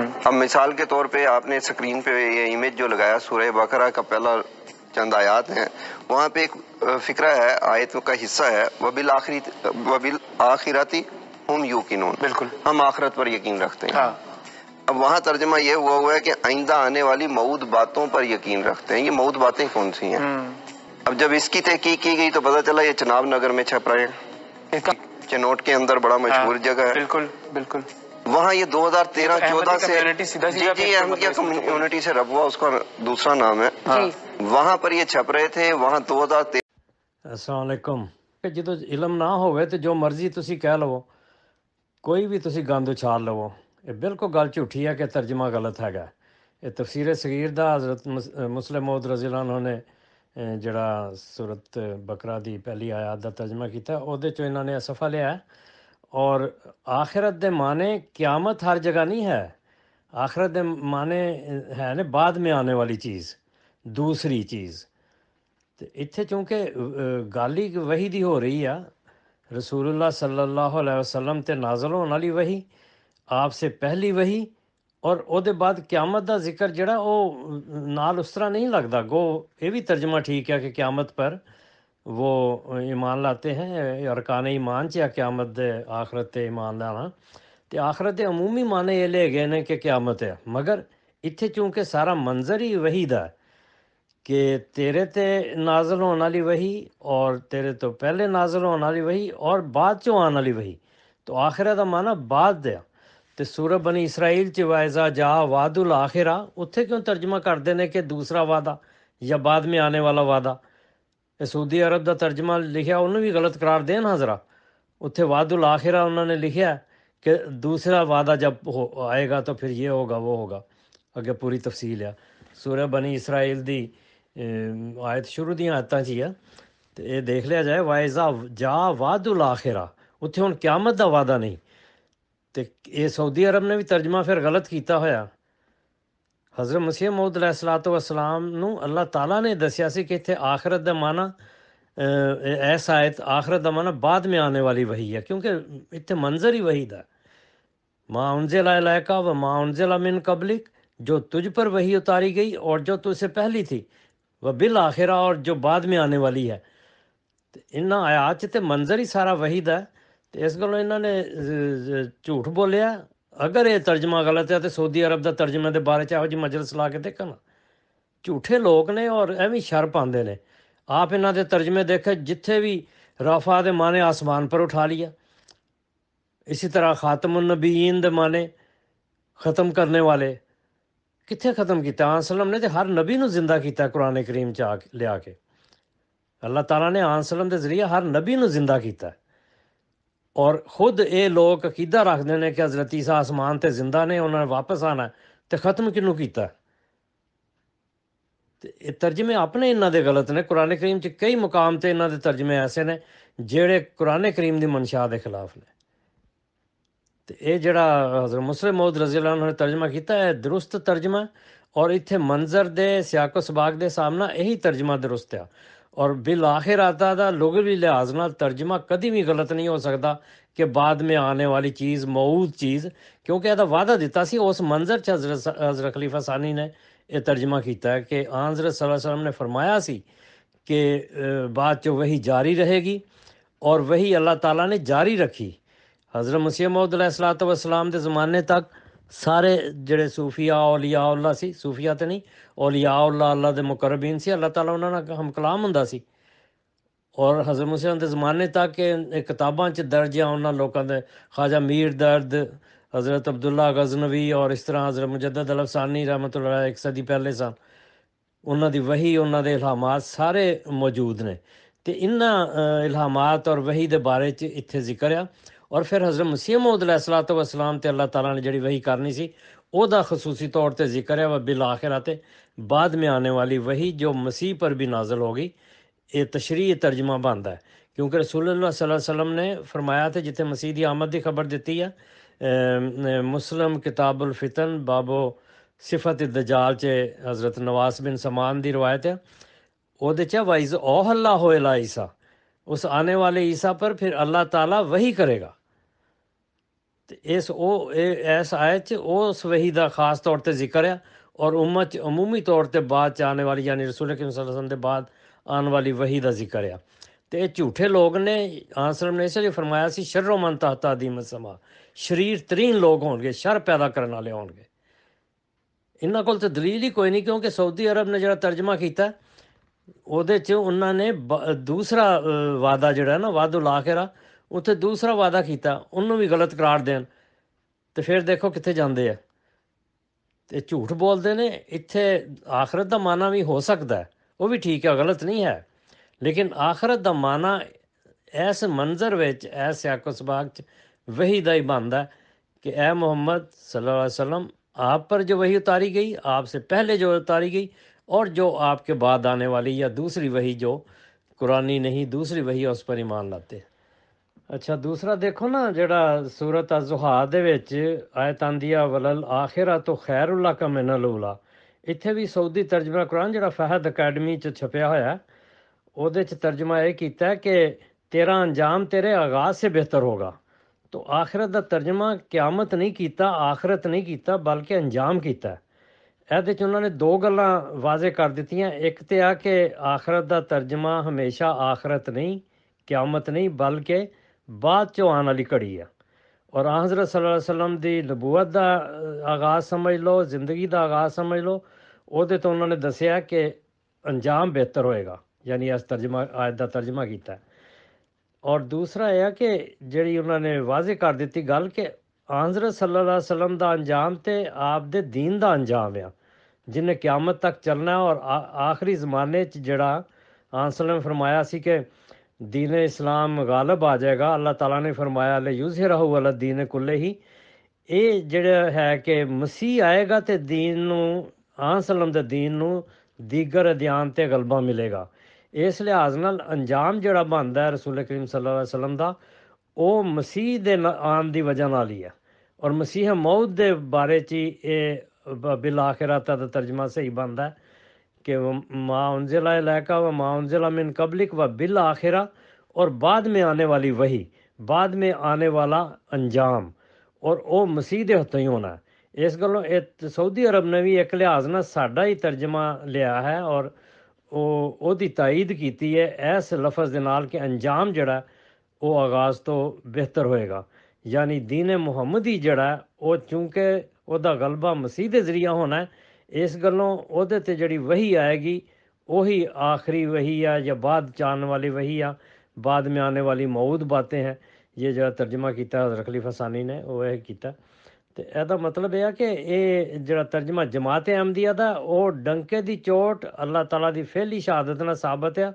अब मिसाल के तौर पे आपने स्क्रीन पे ये इमेज जो लगाया सूर्य बकरा का पहला चंद आयात है वहाँ पे एक फिक्रा है आयत का हिस्सा है वबिल आखिरी वबिल आखिराती हम यकीन बिल्कुल हम आखिरत पर यकीन रखते हैं हाँ। अब वहाँ तर्जमा यह हुआ हुआ है कि आइंदा आने वाली मऊद बातों पर यकीन रखते हैं ये मऊद बातें कौन सी हैं हम्म। अब जब इसकी तहकीक की गई तो पता चला ये चनाब नगर में छप रहे हैं चनोट के अंदर बड़ा मशहूर हाँ, जगह है बिल्कुल बिल्कुल वहाँ ये 2013-14 तो से सीधा जी जी अहमदिया कम्युनिटी से रबुआ उसका दूसरा नाम है हाँ। वहाँ पर ये छप रहे थे वहाँ 2013 ਅਸਲਾਮੁਅਲੈਕਮ ਜਦੋਂ ਇਲਮ ਨਾ ਹੋਵੇ ਤੇ ਜੋ ਮਰਜ਼ੀ ਤੁਸੀਂ ਕਹਿ ਲਵੋ ਕੋਈ ਵੀ ਤੁਸੀਂ ਗੰਦ ਉਛਾਲ ਲਵੋ ਇਹ ਬਿਲਕੁਲ ਗੱਲ ਝੂਠੀ ਹੈ ਕਿ ਤਰਜਮਾ ਗਲਤ ਹੈਗਾ ਇਹ ਤਫਸੀਰ ਸਗੀਰ ਦਾ ਹਜ਼ਰਤ ਮੁਸਲਿਮ ਮੌਦ ਰਜ਼ੀਲਾਨ ਨੇ ਜਿਹੜਾ ਸੂਰਤ ਬਕਰਾ ਦੀ ਪਹਿਲੀ ਆਇਤ ਦਾ ਤਰਜਮਾ ਕੀਤਾ ਉਹਦੇ ਚੋਂ ਇਹਨਾਂ ਨੇ ਅਸਫਾ ਲਿਆ ਔਰ ਆਖਰਤ ਦੇ ਮਾਨੇ ਕਿਆਮਤ ਹਰ ਜਗ੍ਹਾ ਨਹੀਂ ਹੈ आखिरत दे माने है ने बाद में आने वाली चीज़ दूसरी चीज़ तो इतने चूँकि गल ही वही की हो रही आ रसूलुल्लाह सल्लल्लाहु अलैहि वसल्लम ते नाजल होने वाली वही आपसे पहली वही और ਉਹਦੇ ਬਾਅਦ ਕਿਆਮਤ ਦਾ ਜ਼ਿਕਰ ਜਿਹੜਾ ਉਹ ਨਾਲ ਉਸ ਤਰ੍ਹਾਂ ਨਹੀਂ ਲੱਗਦਾ ਗੋ ਇਹ ਵੀ ਤਰਜਮਾ ਠੀਕ ਹੈ ਕਿ ਕਿਆਮਤ ਪਰ वो ईमान लाते हैं अरकान ईमान या क्यामत आखरत ईमान लाना तो आखरत अमूमी माने ये ले गए ने कि क्यामत है मगर इतने चूंकि सारा मंजर ही वही दा कि तेरे ते नाजल होने वाली वही और तेरे तो पहले नाजल होने वाली वही और बाद चो आने वाली वही तो आखिर का माना बाद दे तो सूरत बनी इसराइल च वायजा जा वादुल आखिरा उत्थे क्यों तर्जमा करते हैं कि दूसरा वादा या बाद में आने वाला वादा सऊदी अरब का तर्जमा लिखा उन्होंने भी गलत करार दे हाजरा ਹਜ਼ਰਾ ਉੱਥੇ आखिरा उन्होंने ਉਹਨਾਂ ਨੇ कि दूसरा वादा जब हो आएगा तो फिर ये होगा वो होगा अगर पूरी तफसील है सूर्य बनी इसराइल दी आयत शुरू दी आयतां च है तो ये देख लिया जाए वाइजा जा वादुल आखिरा उत्थे हुन क्यामत का वादा नहीं तो ये सऊदी अरब ने भी तर्जमा फिर गलत किया हो हज़रत ਮਸੀਹ ਮੌਦ ਅਲੈਹਿਸਲਾਤੁ ਵਸਲਾਮ ਨੂੰ ਅੱਲਾਹ ਤਾਲਾ ਨੇ ਦੱਸਿਆ ਸੀ ਕਿ ਇੱਥੇ ਆਖਰਤ ऐसा आयत आखरत द माना बाद में आने वाली वही है क्योंकि इतने मंजर ही वही था माँ उनजिला इलाका व माँ उनजिला मिन कबलिक जो तुझ पर वही उतारी गई और जो तुझसे पहली थी वह बिल आखिरा और जो बाद में आने वाली है तो इन्ना आयात तो मंजर ही सारा वही था तो इस गलों इन्होंने झूठ बोलिया अगर यह तर्जमा गलत है तो सऊदी अरब का तर्जमे के बारे चाहो जी मजलस ला के देखन झूठे लोग ने और ए शर पाते हैं आप इन्ह के तर्जमे देखे जिथे भी रफा के माने आसमान पर उठा लिया इसी तरह खातम नबीन के माने खत्म करने वाले कितने खत्म किया आंसलम ने तो हर नबी को जिंदा किया कुरने करीम चा लिया के अल्लाह तला ने आंसलम के जरिए हर नबी को जिंदा किया ਔਰ ਖੁਦ ਇਹ ਲੋਕ ਅਕੀਦਾ ਰੱਖਦੇ ਨੇ ਕਿ ਹਜ਼ਰਤ ਈਸਾ ਅਸਮਾਨ ਤੇ ਜ਼ਿੰਦਾ ਨੇ ਉਹਨਾਂ ਨੇ ਵਾਪਸ ਆਣਾ ਤੇ ਖਤਮ ਕਿਨੂੰ ਕੀਤਾ ਤੇ ਇਹ ਤਰਜਮੇ ਆਪਣੇ ਇਹਨਾਂ ਦੇ ਗਲਤ ਨੇ ਕੁਰਾਨ ਕਰੀਮ 'ਚ ਕਈ ਮਕਾਮ ਤੇ ਇਹਨਾਂ ਦੇ ਤਰਜਮੇ ਐਸੇ ਨੇ ਜਿਹੜੇ ਕੁਰਾਨ ਕਰੀਮ ਦੀ ਮਨਸ਼ਾ ਦੇ ਖਿਲਾਫ ਨੇ ਤੇ ਇਹ ਜਿਹੜਾ ਹਜ਼ਰਤ ਮੁਸਲਮ ਮੌਦ ਰਜ਼ੀ ਅੱਲਾਹ ਨੇ ਤਰਜਮਾ ਕੀਤਾ ਹੈ ਦਰੁਸਤ ਤਰਜਮਾ ਔਰ ਇੱਥੇ ਮੰਜ਼ਰ ਦੇ ਸਿਆਕੋ ਸਬਾਕ ਦੇ ਸਾਹਮਣਾ ਇਹੀ ਤਰਜਮਾ ਦਰੁਸਤ ਆ और बिल आखिर आता था लुगवी लिहाज ना तर्जमा कभी भी गलत नहीं हो सकता कि बाद में आने वाली चीज़ मऊद चीज़ क्योंकि ਇਹਦਾ ਵਾਅਦਾ ਦਿੱਤਾ ਸੀ ਉਸ ਮੰਜ਼ਰ 'ਚ ਹਜ਼ਰਤ ਖਲੀਫਾ ਸਾਨੀ ਨੇ ਇਹ ਤਰਜਮਾ ਕੀਤਾ ਕਿ ਹਜ਼ਰਤ ਸੱਲੱਲਾਹੁ ਨੇ ਫਰਮਾਇਆ ਸੀ कि बाद चो वही जारी रहेगी और वही अल्लाह ताला ने जारी रखी हज़रत मसीह महमद के ज़माने तक ਸਾਰੇ ਜਿਹੜੇ ਸੂਫੀਆ ਔਲੀਆ ਅੱਲਾ ਸੀ ਸੂਫੀਆ ਤੇ ਨਹੀਂ ਔਲੀਆ ਅੱਲਾ ਅੱਲਾ ਦੇ ਮੁਕਰਬੀਨ ਸੀ ਅੱਲਾਹ ਤਾਲਾ ਉਹਨਾਂ ਨਾਲ ਹਮਕਲਾਮ ਹੁੰਦਾ ਸੀ ਔਰ ਹਜ਼ਰਤ ਮੁਸਲਮਾਨ ਦੇ ਜ਼ਮਾਨੇ ਤੱਕ ਇਹ ਕਿਤਾਬਾਂ 'ਚ ਦਰਜ ਆ ਉਹਨਾਂ ਲੋਕਾਂ ਦੇ ਖਾਜਾ ਮੀਰ ਦਰਦ हज़रत अब्दुल्ला गजनवी और इस तरह हज़रत मुजद अलफसानी रहमत एक सदी पहले सन ਉਹਨਾਂ ਦੀ ਵਹੀ ਉਹਨਾਂ ਦੇ ਇਲਹਾਮਾਤ ਸਾਰੇ ਮੌਜੂਦ ਨੇ ਤੇ ਇਹਨਾਂ ਇਲਹਾਮਾਤ ਔਰ ਵਹੀ ਦੇ ਬਾਰੇ ਚ ਇੱਥੇ ਜ਼ਿਕਰ ਆ ਔਰ ਫਿਰ ਹਜ਼ਰਤ ਮਸੀਹ ਮੌਦ वसलाम तो अल्लाह तला ने जी वही करनी ਕਰਨੀ ਸੀ खसूसी तौर पर जिक्र है वह बिल ਬਿਲ ਆਖਿਰਤ बाद में आने वाली वही जो मसीह पर भी नाजल होगी ये तशरी तर्जमा बनता है क्योंकि रसूल वसम ने फरमाया था जितने मसीह की आमद की खबर दी है ए, मुस्लिम किताबुल फितन बाबो सिफत दजाल चे हज़रत नवास बिन समान की रवायत है वो च वाइज ओह अल्लाह होला ईसा उस आने वाले ईसा पर फिर अल्लाह ताला वही करेगा ਤੇ ਇਸ ਉਹ ਇਸ ਆਇਤ 'ਚ ਉਹ ਵਹੀ ਦਾ ਖਾਸ ਤੌਰ ਤੇ ਜ਼ਿਕਰ ਆ ਔਰ ਉਮਤ 'ਚ ਤੌਰ ਤੇ ਬਾਅਦ ਚ ਆਉਣ ਵਾਲੀ ਯਾਨੀ ਰਸੂਲ ਅਕਰਮ ਸੱਲੱਲਾਹੁ ਅਲੈਹਿ ਦੇ ਬਾਅਦ ਆਉਣ ਵਾਲੀ ਵਹੀ ਦਾ ਜ਼ਿਕਰ ਆ ਤੇ ਇਹ ਝੂਠੇ ਲੋਕ ਨੇ ਆਸਰਮ ਨੇ ਇਸੇ ਫਰਮਾਇਆ ਸੀ ਸ਼ਰਰੋ ਮਨ ਤਹਤਾ ਦੀ ਮਸਮਾ ਸ਼ਰੀਰ ਤਰੀਨ ਲੋਕ ਹੋਣਗੇ ਸ਼ਰ ਪੈਦਾ ਕਰਨ ਵਾਲੇ ਹੋਣਗੇ ਇਹਨਾਂ ਕੋਲ ਤੇ ਦਲੀਲ ਹੀ ਕੋਈ ਨਹੀਂ ਕਿਉਂਕਿ ਸਾਊਦੀ ਅਰਬ ਨੇ ਜਿਹੜਾ ਤਰਜਮਾ ਕੀਤਾ ਉਹਦੇ 'ਚ ਉਹਨਾਂ ਨੇ ਦੂਸਰਾ ਵਾਦਾ ਜਿਹੜਾ ਨਾ ਵਾਦੁਲ ਆਖਿਰਾ ਉੱਥੇ ਦੂਸਰਾ ਵਾਅਦਾ ਕੀਤਾ ਉਹਨੂੰ ਵੀ ਗਲਤ ਕਰਾਰ ਦੇਣ ਤੇ ਫਿਰ ਦੇਖੋ ਕਿੱਥੇ ਜਾਂਦੇ ਆ ਤੇ ਝੂਠ ਬੋਲਦੇ ਨੇ ਇੱਥੇ ਆਖਰਤ ਦਾ ਮਾਨਾ ਵੀ ਹੋ ਸਕਦਾ ਉਹ ਵੀ ਠੀਕ ਹੈ ਗਲਤ ਨਹੀਂ ਹੈ ਲੇਕਿਨ ਆਖਰਤ ਦਾ ਮਾਨਾ ਐਸ ਮੰਜ਼ਰ ਵਿੱਚ ਐਸ ਯਾਕੋ ਸਬਾਗ ਚ ਵਹੀ ਦਾ ਹੀ ਬੰਦਾ कि ए मोहम्मद सल्लल्लाहु अलैहि वसल्लम आप पर जो वही उतारी गई आपसे पहले जो उतारी गई और जो आपके बाद आने वाली या दूसरी वही जो कुरानी नहीं दूसरी वही उस पर ईमान लाते हैं ਅੱਛਾ ਦੂਸਰਾ ਦੇਖੋ ਨਾ ਜਿਹੜਾ ਸੂਰਤ ਅਜ਼ੁਹਾ ਦੇ ਵਿੱਚ ਆਇਤ ਆਂਦੀ ਆ ਵਲਲ ਆਖਿਰਾ ਤੋ ਖੈਰੁਲਾ ਕਮਨਲ ਉਲਾ ਇੱਥੇ ਵੀ ਸਾਊਦੀ ਤਰਜਮਾ ਕੁਰਾਨ ਜਿਹੜਾ ਫਹਦ ਅਕੈਡਮੀ ਚ ਛਪਿਆ ਹੋਇਆ ਉਹਦੇ ਚ ਤਰਜਮਾ ਇਹ ਕੀਤਾ ਕਿ ਤੇਰਾ ਅੰਜਾਮ ਤੇਰੇ ਆਗਾਜ਼ ਸੇ ਬਿਹਤਰ ਹੋਗਾ ਤੋ ਆਖਰਤ ਦਾ ਤਰਜਮਾ ਕਿਆਮਤ ਨਹੀਂ ਕੀਤਾ ਆਖਰਤ ਨਹੀਂ ਕੀਤਾ ਬਲਕਿ ਅੰਜਾਮ ਕੀਤਾ ਇਹਦੇ ਚ ਉਹਨਾਂ ਨੇ ਦੋ ਗੱਲਾਂ ਵਾਜ਼ੇ ਕਰ ਦਿੱਤੀਆਂ ਇੱਕ ਤੇ ਆ ਕਿ ਆਖਰਤ ਦਾ ਤਰਜਮਾ ਹਮੇਸ਼ਾ ਆਖਰਤ ਨਹੀਂ ਕਿਆਮਤ ਨਹੀਂ ਬਲਕਿ बाद चो आने वाली घड़ी है और हजरत सलम की नबूत का आगाज समझ लो जिंदगी का आगाज समझ लो वो तो उन्होंने दसिया कि अंजाम बेहतर होएगा यानी अस तर्जमा आज का तर्जमा किया और दूसरा यह कि जी उन्होंने वाजे कर दी गल कि हजरत सलम का अंजाम तो आपदे दीन का अंजाम आ जिन्हें क्यामत तक चलना और आ आखिरी जमाने जड़ा आंसल ने फरमाया कि दीन इस्लाम गालब आ जाएगा अल्लाह तला ने फरमाया अले यूज रहो अला दीन कुल्ले ही ये जड़ा है कि मसीह आएगा तो दीन आ सलम के दीन दीगर अध्यान से गलबा मिलेगा इस लिहाज न अंजाम जोड़ा बनता है रसूल करीम सलम का वह मसीह के न की वजह नाल ही है और मसीह मौत के बारे च ही ए बिल आखिर तद तर्जमा सही बनता है कि माउनजिला इलाका व माउनजिला मिन कब्लिक व बिल आखिरा और बाद में आने वाली वही बाद में आने वाला अंजाम और वह मसीह के हथों ही होना इस गलों सऊदी अरब ने भी एक लिहाज ना साडा ही तर्जमा लिया है और तईद की है इस लफज के नाल कि अंजाम जड़ा वो आगाज़ तो बेहतर होएगा यानी दीन मुहम्मद ही जड़ा वो चूंकि वह गलबा मसीह के जरिए होना है ਇਸ ਗੱਲੋਂ ਉਹਦੇ ਤੇ ਜਿਹੜੀ ਵਹੀ ਆਏਗੀ ਉਹੀ ਆਖਰੀ ਵਹੀ ਆ ਜਾਂ ਬਾਅਦ ਚਾਣ ਵਾਲੀ ਵਹੀ ਆ ਬਾਅਦ ਮੇ ਆਨੇ ਵਾਲੀ ਮੌਦ ਬਾतें ਹੈ ਇਹ ਜਿਹੜਾ ਤਰਜਮਾ ਕੀਤਾ ਹਜ਼ਰਤ ਖਲੀਫਾ ਸਾਨੀ ਨੇ ਉਹ ਇਹ ਕੀਤਾ ਤੇ ਇਹਦਾ ਮਤਲਬ ਇਹ ਆ ਕਿ ਇਹ ਜਿਹੜਾ ਤਰਜਮਾ ਜਮਾਤ ਅਹਿਮਦੀਆ ਦਾ ਉਹ ਡੰਕੇ ਦੀ ਚੋਟ ਅੱਲਾਹ ਤਾਲਾ ਦੀ ਫੇਲੀ ਸ਼ਹਾਦਤ ਨਾਲ ਸਾਬਤ ਆ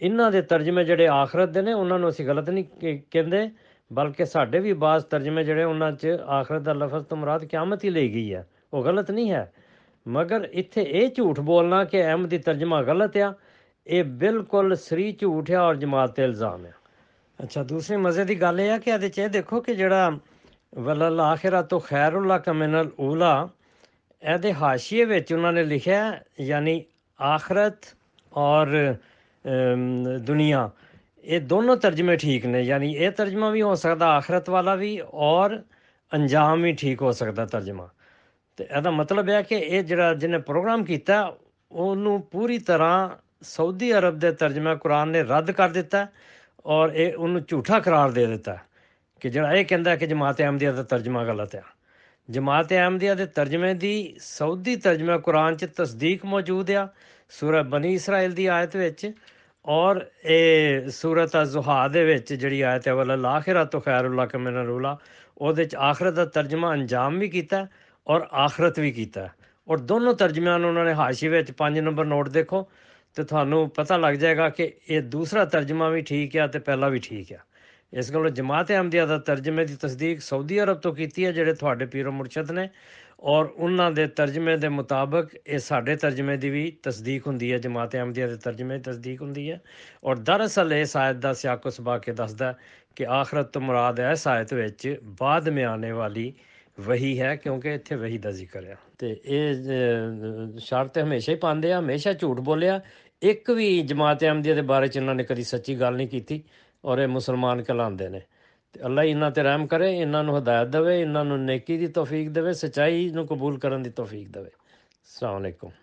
ਇਹਨਾਂ ਦੇ ਤਰਜਮੇ ਜਿਹੜੇ ਆਖਰਤ ਦੇ ਨੇ ਉਹਨਾਂ ਨੂੰ ਅਸੀਂ ਗਲਤ ਨਹੀਂ ਕਹਿੰਦੇ ਬਲਕਿ ਸਾਡੇ ਵੀ ਬਾਜ਼ ਤਰਜਮੇ ਜਿਹੜੇ ਉਹਨਾਂ 'ਚ ਆਖਰਤ ਦਾ ਲਫ਼ਜ਼ ਤੋਂ ਮੁਰਾਦ ਕਿਆਮਤ ਹੀ ਲਈ ਗਈ ਆ ਉਹ ਗਲਤ ਨਹੀਂ ਹੈ ਮਗਰ ਇੱਥੇ ਇਹ ਝੂਠ ਬੋਲਣਾ ਕਿ ਅਹਿਮਦ ਦੀ ਤਰਜਮਾ ਗਲਤ ਆ ਇਹ ਬਿਲਕੁਲ ਸਰੀ ਝੂਠ ਆ ਔਰ ਜਮਾਤ ਤੇ ਇਲਜ਼ਾਮ ਆ ਅੱਛਾ ਦੂਸਰੀ ਮਜ਼ੇ ਦੀ ਗੱਲ ਇਹ ਆ ਕਿ ਇਹਦੇ 'ਚ ਇਹ ਦੇਖੋ ਕਿ ਜਿਹੜਾ ਵਲਲ ਆਖਿਰਾ ਤੋਂ ਖੈਰੁਲਾ ਕਮਨਲ ਉਲਾ ਇਹਦੇ ਹਾਸ਼ੀਏ ਵਿੱਚ ਉਹਨਾਂ ਨੇ ਲਿਖਿਆ ਯਾਨੀ ਆਖਰਤ ਔਰ ਦੁਨੀਆ ਇਹ ਦੋਨੋਂ ਤਰਜਮੇ ਠੀਕ ਨੇ ਯਾਨੀ ਇਹ ਤਰਜਮਾ ਵੀ ਹੋ ਸਕਦਾ ਆਖਰਤ ਵਾਲਾ ਵੀ ਔਰ ਅੰਜਾਮ ਵੀ ਠੀਕ ਹੋ ਸਕਦਾ ਤਰਜਮਾ ਤੇ ਇਹਦਾ ਮਤਲਬ ਹੈ ਕਿ ਇਹ ਜਿਹੜਾ ਜਿਹਨੇ ਪ੍ਰੋਗਰਾਮ ਕੀਤਾ ਉਹਨੂੰ ਪੂਰੀ ਤਰ੍ਹਾਂ ਸਾਊਦੀ ਅਰਬ ਦੇ ਤਰਜਮਾ ਕੁਰਾਨ ਨੇ ਰੱਦ ਕਰ ਦਿੱਤਾ ਔਰ ਇਹ ਉਹਨੂੰ ਝੂਠਾ ਕਰਾਰ ਦੇ ਦਿੱਤਾ ਕਿ ਜਿਹੜਾ ਇਹ ਕਹਿੰਦਾ ਕਿ ਜਮਾਤ ਅਹਿਮਦੀਆ ਦਾ ਤਰਜਮਾ ਗਲਤ ਹੈ ਜਮਾਤ ਅਹਿਮਦੀਆ ਦੇ ਤਰਜਮੇ ਦੀ ਸਾਊਦੀ ਤਰਜਮਾ ਕੁਰਾਨ 'ਚ ਤਸਦੀਕ ਮੌਜੂਦ ਆ ਸੂਰਾ ਬਨੀ ਇਸਰਾਇਲ ਦੀ ਆਇਤ ਵਿੱਚ ਔਰ ਇਹ ਸੂਰਤ ਅਜ਼ੁਹਾ ਦੇ ਵਿੱਚ ਜਿਹੜੀ ਆਇਤ ਹੈ ਵਲਾ ਲਾਖਿਰਾ ਤੋ ਖੈਰੁਲਾ ਕਮਨ ਰੂਲਾ ਉਹਦੇ 'ਚ ਆਖਰਤ ਦਾ ਤਰਜਮਾ ਅੰਜਾਮ ਵੀ ਕੀਤਾ ਔਰ ਆਖਰਤ ਵੀ ਕੀਤਾ ਔਰ ਦੋਨੋਂ ਤਰਜਮਿਆਂ ਨੂੰ ਉਹਨਾਂ ਨੇ ਹਾਸ਼ੀ ਵਿੱਚ ਪੰਜ ਨੰਬਰ ਨੋਟ ਦੇਖੋ ਤੇ ਤੁਹਾਨੂੰ ਪਤਾ ਲੱਗ ਜਾਏਗਾ ਕਿ ਇਹ ਦੂਸਰਾ ਤਰਜਮਾ ਵੀ ਠੀਕ ਆ ਤੇ ਪਹਿਲਾ ਵੀ ਠੀਕ ਆ ਇਸ ਗੱਲੋਂ ਜਮਾਤ ਅਹਿਮਦੀਆ ਦਾ ਤਰਜਮੇ ਦੀ ਤਸਦੀਕ ਸਾਊਦੀ ਅਰਬ ਤੋਂ ਕੀਤੀ ਹੈ ਜਿਹੜੇ ਤੁਹਾਡੇ ਪੀਰੋ ਮੁਰਸ਼ਦ ਨੇ ਔਰ ਉਹਨਾਂ ਦੇ ਤਰਜਮੇ ਦੇ ਮੁਤਾਬਕ ਇਹ ਸਾਡੇ ਤਰਜਮੇ ਦੀ ਵੀ ਤਸਦੀਕ ਹੁੰਦੀ ਹੈ ਜਮਾਤ ਅਹਿਮਦੀਆ ਦੇ ਤਰਜਮੇ ਦੀ ਤਸਦੀਕ ਹੁੰਦੀ ਹੈ ਔਰ ਦਰਅਸਲ ਇਹ ਸਾਇਦ ਦਾ ਸਿਆਕੋ ਸਬਾ ਕੇ ਦੱਸਦਾ ਕਿ ਆਖਰਤ ਤੋਂ ਮੁਰਾਦ ਹੈ ਸਾਇਤ ਵਿੱਚ ਬਾਅਦ ਮੇ ਆਨੇ ਵਾਲੀ ਵਹੀ ਹੈ ਕਿਉਂਕਿ ਇੱਥੇ ਵਹੀ ਦਾ ਜ਼ਿਕਰ ਆ ਤੇ ਇਹ ਸ਼ਰਤ ਹਮੇਸ਼ਾ ਹੀ ਪਾਉਂਦੇ ਆ ਹਮੇਸ਼ਾ ਝੂਠ ਬੋਲਿਆ ਇੱਕ ਵੀ ਜਮਾਤ ਅਹਿਮਦੀਆ ਦੇ ਬਾਰੇ ਚ ਇਹਨਾਂ ਨੇ ਕਦੀ ਸੱਚੀ ਗੱਲ ਨਹੀਂ ਕੀਤੀ ਔਰ ਇਹ ਮੁਸਲਮਾਨ ਕਹਲਾਉਂਦੇ ਨੇ ਤੇ ਅੱਲਾ ਇਹਨਾਂ ਤੇ ਰਹਿਮ ਕਰੇ ਇਹਨਾਂ ਨੂੰ ਹਦਾਇਤ ਦੇਵੇ ਇਹਨਾਂ ਨੂੰ ਨੇਕੀ ਦੀ ਤੌਫੀਕ ਦੇਵੇ ਸਚਾਈ ਨੂੰ ਕਬੂਲ ਕਰਨ ਦੀ ਤੌਫੀਕ ਦੇਵੇ ਅਸਲਾਮੁਅਲੈਕਮ ਅਲੈਕੁਮ